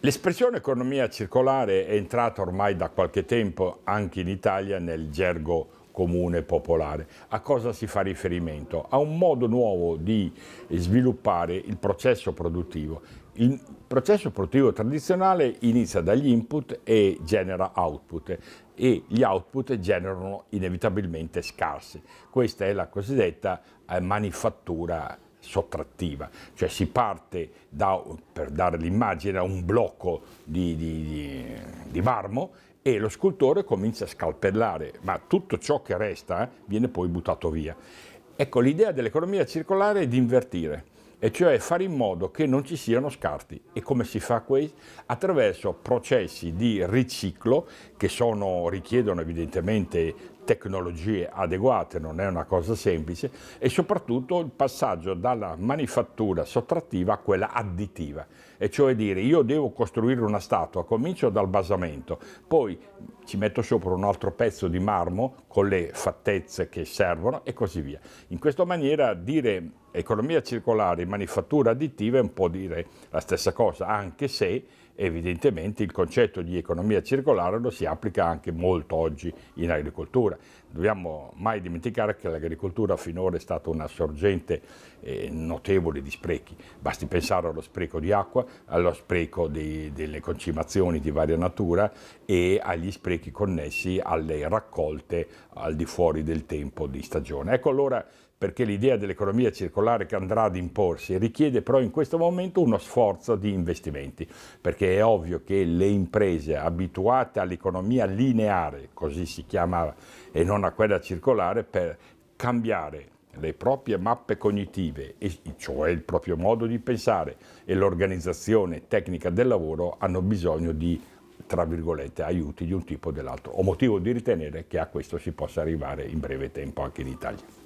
L'espressione economia circolare è entrata ormai da qualche tempo anche in Italia nel gergo comune popolare. A cosa si fa riferimento? A un modo nuovo di sviluppare il processo produttivo. Il processo produttivo tradizionale inizia dagli input e genera output e gli output generano inevitabilmente scarsi. Questa è la cosiddetta eh, manifattura sottrattiva, cioè si parte da, per dare l'immagine da un blocco di, di, di, di, marmo e lo scultore comincia a scalpellare, ma tutto ciò che resta eh, viene poi buttato via. Ecco, l'idea dell'economia circolare è di invertire, e cioè fare in modo che non ci siano scarti. E come si fa questo? Attraverso processi di riciclo che sono, richiedono evidentemente tecnologie adeguate, non è una cosa semplice, e soprattutto il passaggio dalla manifattura sottrattiva a quella additiva, e cioè dire io devo costruire una statua, comincio dal basamento, poi ci metto sopra un altro pezzo di marmo con le fattezze che servono e così via. In questa maniera dire economia circolare e manifattura additiva è un po' dire la stessa cosa, anche se evidentemente il concetto di economia circolare lo si applica anche molto oggi in agricoltura. Dobbiamo mai dimenticare che l'agricoltura finora è stata una sorgente eh, notevole di sprechi. Basti pensare allo spreco di acqua, allo spreco di, delle concimazioni di varia natura e agli sprechi sprechi connessi alle raccolte al di fuori del tempo di stagione. Ecco allora perché l'idea dell'economia circolare che andrà ad imporsi richiede però in questo momento uno sforzo di investimenti, perché è ovvio che le imprese abituate all'economia lineare, così si chiamava, e non a quella circolare, per cambiare le proprie mappe cognitive, cioè il proprio modo di pensare e l'organizzazione tecnica del lavoro, hanno bisogno di tra virgolette, aiuti di un tipo o dell'altro. Ho motivo di ritenere che a questo si possa arrivare in breve tempo anche in Italia.